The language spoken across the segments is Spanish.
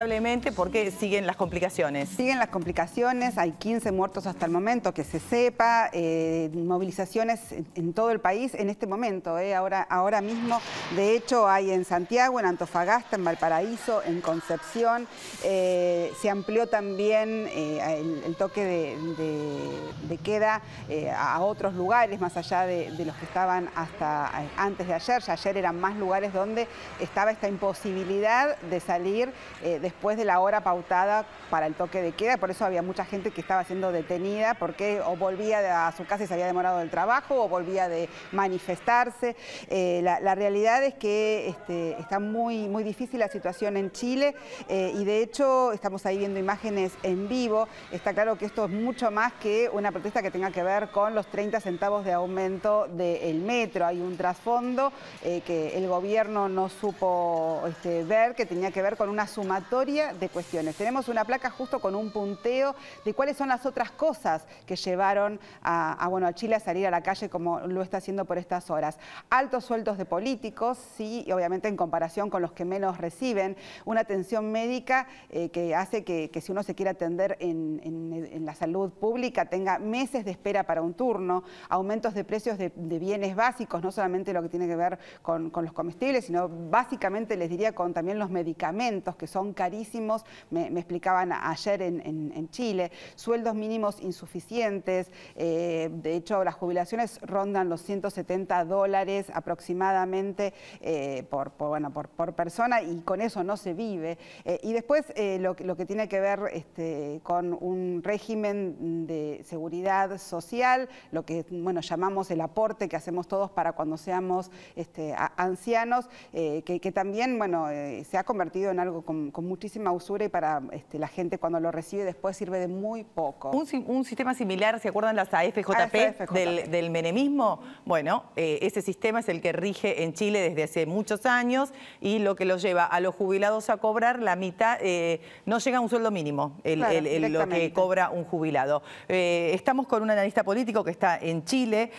Lamentablemente, porque siguen las complicaciones. Siguen las complicaciones, hay 15 muertos hasta el momento, que se sepa, eh, movilizaciones en, todo el país en este momento, eh, ahora, ahora mismo. De hecho, hay en Santiago, en Antofagasta, en Valparaíso, en Concepción. Eh, se amplió también el, toque de, queda a otros lugares, más allá de, los que estaban hasta antes de ayer. ayer eran más lugares donde estaba esta imposibilidad de salir de después de la hora pautada para el toque de queda, por eso había mucha gente que estaba siendo detenida porque o volvía a su casa y se había demorado el trabajo o volvía de manifestarse. Eh, la, realidad es que este, está muy, muy difícil la situación en Chile eh, y de hecho estamos ahí viendo imágenes en vivo. Está claro que esto es mucho más que una protesta que tenga que ver con los 30 centavos de aumento del metro. Hay un trasfondo eh, que el gobierno no supo este, ver, que tenía que ver con una sumatoria de cuestiones. Tenemos una placa justo con un punteo de cuáles son las otras cosas que llevaron a, bueno, a Chile a salir a la calle como lo está haciendo por estas horas. Altos sueldos de políticos, sí, obviamente en comparación con los que menos reciben. Una atención médica eh, que hace que, si uno se quiere atender en, la salud pública tenga meses de espera para un turno. Aumentos de precios de, bienes básicos, no solamente lo que tiene que ver con, con los comestibles, sino básicamente les diría con también los medicamentos que son carísimos me, explicaban ayer en, Chile, sueldos mínimos insuficientes, eh, de hecho las jubilaciones rondan los 170 dólares aproximadamente eh, por, bueno, por, persona y con eso no se vive. Eh, y después lo, que tiene que ver este, con un régimen de seguridad social, lo que bueno, llamamos el aporte que hacemos todos para cuando seamos este, ancianos, que, también bueno, se ha convertido en algo con, con muchísima usura y para este, la gente cuando lo recibe después sirve de muy poco. Un, sistema similar, ¿se acuerdan las AFJP, Del, menemismo? Bueno, eh, ese sistema es el que rige en Chile desde hace muchos años y lo que lo lleva a los jubilados a cobrar la mitad, eh, no llega a un sueldo mínimo lo que cobra un jubilado. Eh, estamos con un analista político que está en Chile,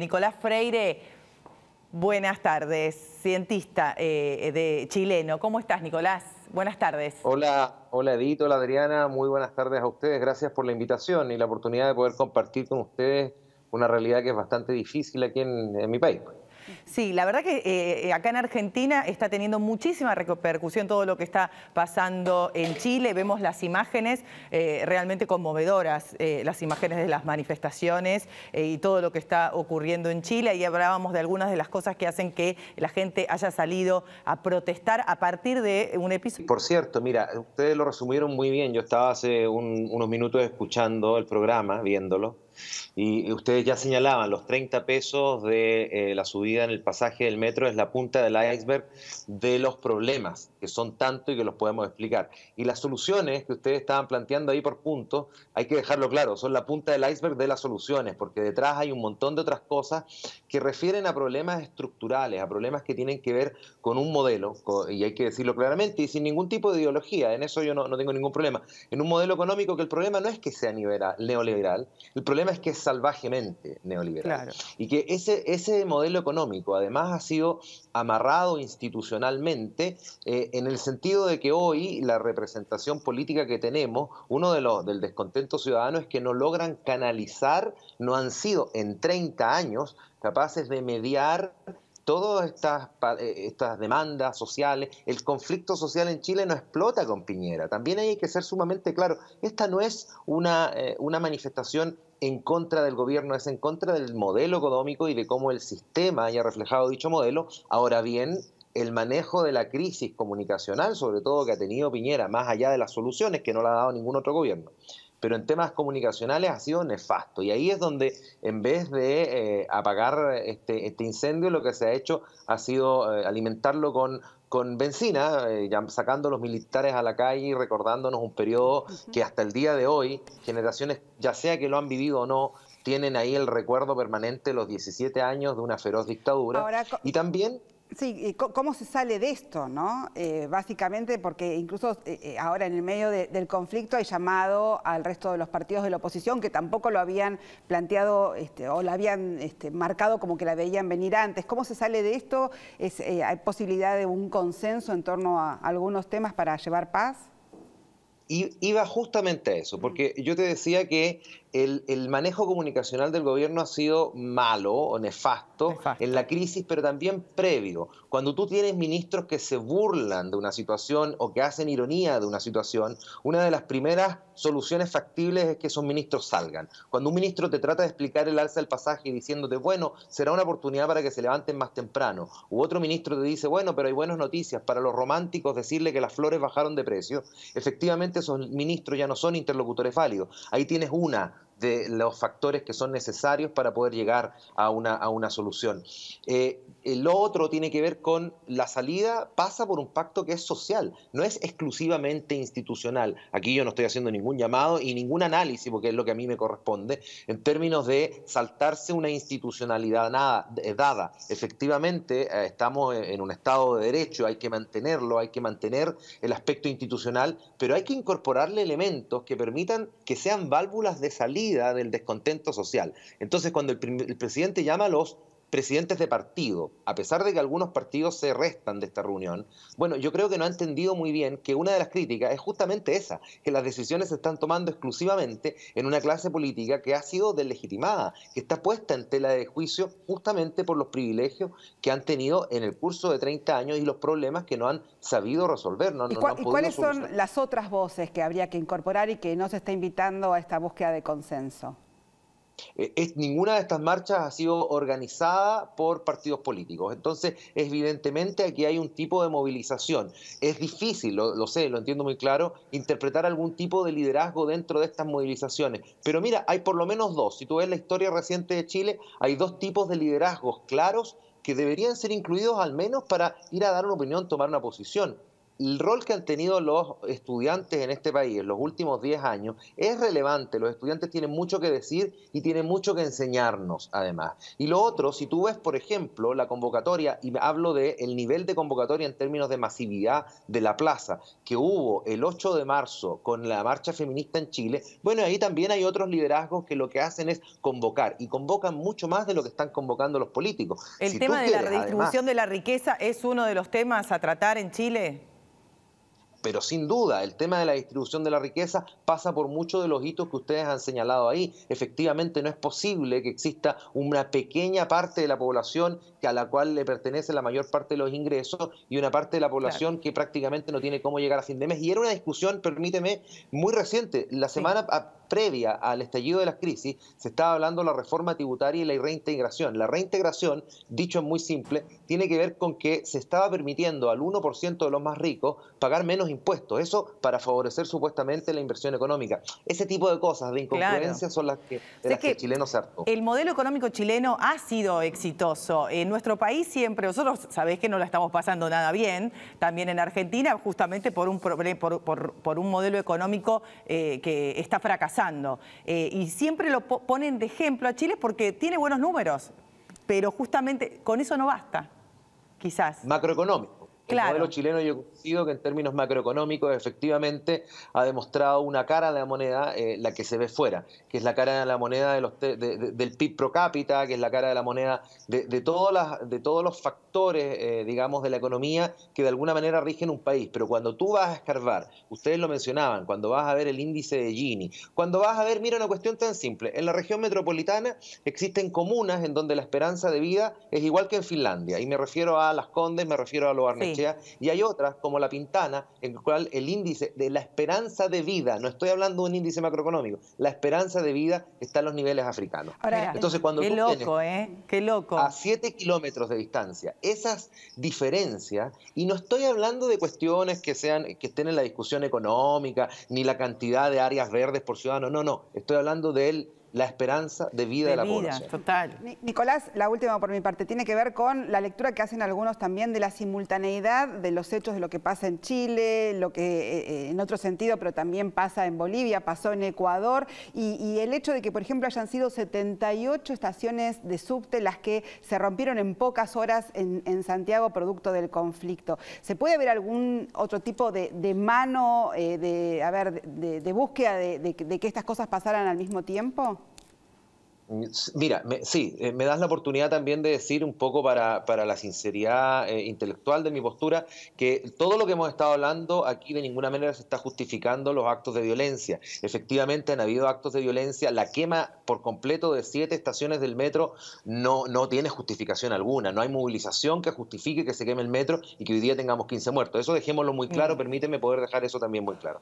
Nicolás Freire. Buenas tardes, cientista de chileno. ¿Cómo estás, Nicolás? Buenas tardes. Hola, hola Edito, hola Adriana, muy buenas tardes a ustedes. Gracias por la invitación y la oportunidad de poder compartir con ustedes una realidad que es bastante difícil aquí en, en mi país. Pues. Sí, la verdad que eh, acá en Argentina está teniendo muchísima repercusión todo lo que está pasando en Chile. Vemos las imágenes eh, realmente conmovedoras, eh, las imágenes de las manifestaciones y todo lo que está ocurriendo en Chile. Y hablábamos de algunas de las cosas que hacen que la gente haya salido a protestar a partir de un episodio. Por cierto, mira, ustedes lo resumieron muy bien. Yo estaba hace unos minutos escuchando el programa, viéndolo y ustedes ya señalaban, los 30 pesos de eh, la subida en el pasaje del metro es la punta del iceberg de los problemas, que son tanto y que los podemos explicar. Y las soluciones que ustedes estaban planteando ahí por punto, hay que dejarlo claro, son la punta del iceberg de las soluciones, porque detrás hay un montón de otras cosas que refieren a problemas estructurales, a problemas que tienen que ver con un modelo, y hay que decirlo claramente, y sin ningún tipo de ideología, en eso yo no, no tengo ningún problema, en un modelo económico que el problema no es que sea neoliberal, el problema es que es salvajemente neoliberal. Y que ese, ese modelo económico además ha sido amarrado institucionalmente eh, en el sentido de que hoy la representación política que tenemos, uno de los del descontento ciudadano es que no logran canalizar, no han sido en 30 años capaces de mediar todas eh, estas, demandas sociales, el conflicto social en Chile no explota con Piñera. También hay que ser sumamente claro, esta no es una, eh, una manifestación en contra del gobierno, es en contra del modelo económico y de cómo el sistema haya reflejado dicho modelo. Ahora bien, el manejo de la crisis comunicacional, sobre todo que ha tenido Piñera, más allá de las soluciones que no la ha dado ningún otro gobierno, pero en temas comunicacionales ha sido nefasto. Y ahí es donde, en vez de eh, apagar este, este, incendio, lo que se ha hecho ha sido eh, alimentarlo con, con benzina, eh, sacando a los militares a la calle y recordándonos un periodo que hasta el día de hoy, generaciones, ya sea que lo han vivido o no, tienen ahí el recuerdo permanente de los 17 años de una feroz dictadura. y también Sí, ¿cómo se sale de esto, no? Eh, básicamente porque incluso eh, eh, ahora en el medio del conflicto hay llamado al resto de los partidos de la oposición que tampoco lo habían planteado este, o la habían este, marcado como que la veían venir antes. ¿Cómo se sale de esto? ¿Hay posibilidad de un consenso en torno a algunos temas para llevar paz? iba justamente a eso, mm. porque yo te decía que el, manejo comunicacional del gobierno ha sido malo o nefasto, nefasto, en la crisis, pero también previo. Cuando tú tienes ministros que se burlan de una situación o que hacen ironía de una situación, una de las primeras soluciones factibles es que esos ministros salgan. Cuando un ministro te trata de explicar el alza del pasaje diciéndote, bueno, será una oportunidad para que se levanten más temprano, u otro ministro te dice, bueno, pero hay buenas noticias, para los románticos decirle que las flores bajaron de precio, efectivamente esos ministros, ya no son interlocutores válidos. Ahí tienes una de los factores que son necesarios para poder llegar a una, a una solución. Eh, lo otro tiene que ver con la salida, pasa por un pacto que es social, no es exclusivamente institucional. Aquí yo no estoy haciendo ningún llamado y ningún análisis, porque es lo que a mí me corresponde, en términos de saltarse una institucionalidad nada, eh, dada. Efectivamente, eh, estamos en un Estado de Derecho, hay que mantenerlo, hay que mantener el aspecto institucional, pero hay que incorporarle elementos que permitan que sean válvulas de salida del descontento social. Entonces, cuando el presidente llama a los presidentes de partido, a pesar de que algunos partidos se restan de esta reunión, bueno, yo creo que no ha entendido muy bien que una de las críticas es justamente esa, que las decisiones se están tomando exclusivamente en una clase política que ha sido deslegitimada, que está puesta en tela de juicio justamente por los privilegios que han tenido en el curso de 30 años y los problemas que no han sabido resolver. ¿Y, cuáles son las otras voces que habría que incorporar y que no se está invitando a esta búsqueda de consenso? Eh, es, ninguna de estas marchas ha sido organizada por partidos políticos. Entonces, evidentemente aquí hay un tipo de movilización. Es difícil, lo, lo, sé, lo entiendo muy claro, interpretar algún tipo de liderazgo dentro de estas movilizaciones. Pero mira, hay por lo menos dos. Si tú ves la historia reciente de Chile, hay dos tipos de liderazgos claros que deberían ser incluidos al menos para ir a dar una opinión, tomar una posición el rol que han tenido los estudiantes en este país en los últimos 10 años es relevante. Los estudiantes tienen mucho que decir y tienen mucho que enseñarnos, además. Y lo otro, si tú ves, por ejemplo, la convocatoria, y hablo del nivel de convocatoria en términos de masividad de la plaza que hubo el 8 de marzo con la marcha feminista en Chile, bueno, ahí también hay otros liderazgos que lo que hacen es convocar y convocan mucho más de lo que están convocando los políticos. El tema de la redistribución de la riqueza es uno de los temas a tratar en Chile. Pero sin duda, el tema de la distribución de la riqueza pasa por muchos de los hitos que ustedes han señalado ahí. Efectivamente, no es posible que exista una pequeña parte de la población que a la cual le pertenece la mayor parte de los ingresos y una parte de la población que prácticamente no tiene cómo llegar a fin de mes. Y era una discusión, permíteme, muy reciente. La semana previa al estallido de la crisis, se estaba hablando de la reforma tributaria y la reintegración. La reintegración, dicho en muy simple, tiene que ver con que se estaba permitiendo al 1% de los más ricos pagar menos impuestos, eso para favorecer supuestamente la inversión económica. Ese tipo de cosas, de incongruencias, son las que, el chileno se El modelo económico chileno ha sido exitoso. En nuestro país siempre, vosotros sabés que no la estamos pasando nada bien, también en Argentina, justamente por un, por, un modelo económico eh, que está fracasando eh, y siempre lo ponen de ejemplo a Chile porque tiene buenos números, pero justamente con eso no basta, quizás. Macroeconómico. El modelo chileno yo considero que en términos macroeconómicos efectivamente ha demostrado una cara de la moneda, eh, la que se ve fuera, que es la cara de la moneda de los del PIB pro cápita, que es la cara de la moneda de, todas las, de todos los factores, eh, digamos, de la economía que de alguna manera rigen un país. Pero cuando tú vas a escarbar, ustedes lo mencionaban, cuando vas a ver el índice de Gini, cuando vas a ver, mira una cuestión tan simple, en la región metropolitana existen comunas en donde la esperanza de vida es igual que en Finlandia, y me refiero a Las Condes, me refiero a Los Arnés y hay otras como la Pintana, en la cual el índice de la esperanza de vida, no estoy hablando de un índice macroeconómico, la esperanza de vida está en los niveles africanos. Entonces, cuando qué loco, eh, qué loco. A 7 kilómetros de distancia, esas diferencias, y no estoy hablando de cuestiones que, sean, que estén en la discusión económica, ni la cantidad de áreas verdes por ciudadano, no, no, estoy hablando del la esperanza de vida de, la vida, población. Total. Nicolás, la última por mi parte tiene que ver con la lectura que hacen algunos también de la simultaneidad de los hechos de lo que pasa en Chile, lo que eh, eh, en otro sentido, pero también pasa en Bolivia, pasó en Ecuador, y, el hecho de que, por ejemplo, hayan sido 78 estaciones de subte las que se rompieron en pocas horas en, Santiago producto del conflicto. ¿Se puede ver algún otro tipo de, mano, eh, de, a ver, de búsqueda de que estas cosas pasaran al mismo tiempo? Mira, sí, eh, me das la oportunidad también de decir un poco para, la sinceridad eh, intelectual de mi postura que todo lo que hemos estado hablando aquí de ninguna manera se está justificando los actos de violencia. Efectivamente han habido actos de violencia, la quema por completo de siete estaciones del metro no, no tiene justificación alguna, no hay movilización que justifique que se queme el metro y que hoy día tengamos 15 muertos. Eso dejémoslo muy claro, permíteme poder dejar eso también muy claro.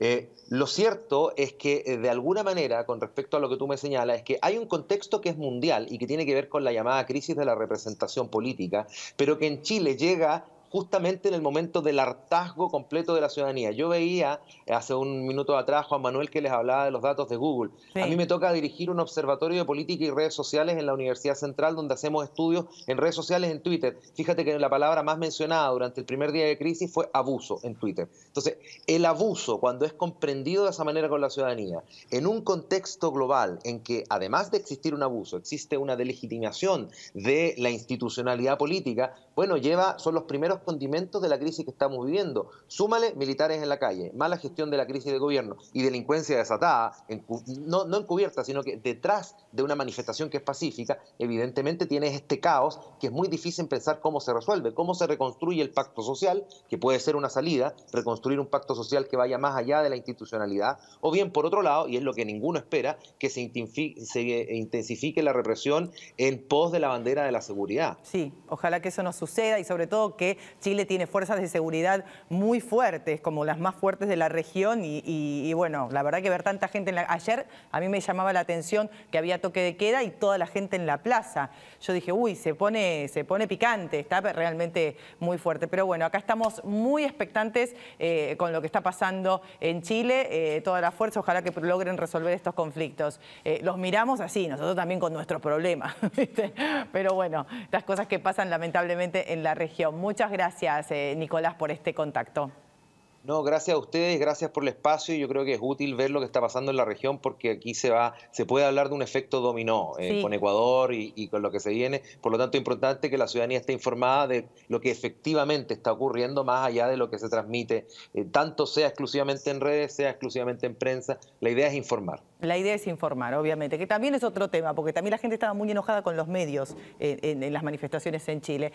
Eh, lo cierto es que de alguna manera, con respecto a lo que tú me señalas, es que hay hay un contexto que es mundial y que tiene que ver con la llamada crisis de la representación política, pero que en Chile llega justamente en el momento del hartazgo completo de la ciudadanía. Yo veía hace un minuto atrás Juan Manuel que les hablaba de los datos de Google. A mí me toca dirigir un observatorio de política y redes sociales en la Universidad Central donde hacemos estudios en redes sociales en Twitter. Fíjate que la palabra más mencionada durante el primer día de crisis fue abuso en Twitter. Entonces, el abuso cuando es comprendido de esa manera con la ciudadanía, en un contexto global en que además de existir un abuso, existe una delegitimación de la institucionalidad política, bueno, lleva son los primeros condimentos de la crisis que estamos viviendo. Súmale militares en la calle, mala gestión de la crisis de gobierno y delincuencia desatada, no, encubierta, sino que detrás de una manifestación que es pacífica, evidentemente tienes este caos que es muy difícil pensar cómo se resuelve, cómo se reconstruye el pacto social, que puede ser una salida, reconstruir un pacto social que vaya más allá de la institucionalidad, o bien por otro lado, y es lo que ninguno espera, que se eh, intensifique la represión en pos de la bandera de la seguridad. Sí, ojalá que eso no suceda y sobre todo que Chile tiene fuerzas de seguridad muy fuertes, como las más fuertes de la región y, bueno, la verdad que ver tanta gente en la... Ayer a mí me llamaba la atención que había toque de queda y toda la gente en la plaza. Yo dije, uy, se pone, se pone picante, está realmente muy fuerte. Pero bueno, acá estamos muy expectantes eh, con lo que está pasando en Chile, eh, toda la fuerza, ojalá que logren resolver estos conflictos. Eh, los miramos así, nosotros también con nuestros problemas, pero bueno, las cosas que pasan lamentablemente en la región. Muchas gracias gracias, eh, Nicolás, por este contacto. No, gracias a ustedes, gracias por el espacio. Yo creo que es útil ver lo que está pasando en la región porque aquí se va, se puede hablar de un efecto dominó eh, con Ecuador y, con lo que se viene. Por lo tanto, es importante que la ciudadanía esté informada de lo que efectivamente está ocurriendo más allá de lo que se transmite, eh, tanto sea exclusivamente en redes, sea exclusivamente en prensa. La idea es informar. La idea es informar, obviamente, que también es otro tema, porque también la gente estaba muy enojada con los medios en las manifestaciones en Chile.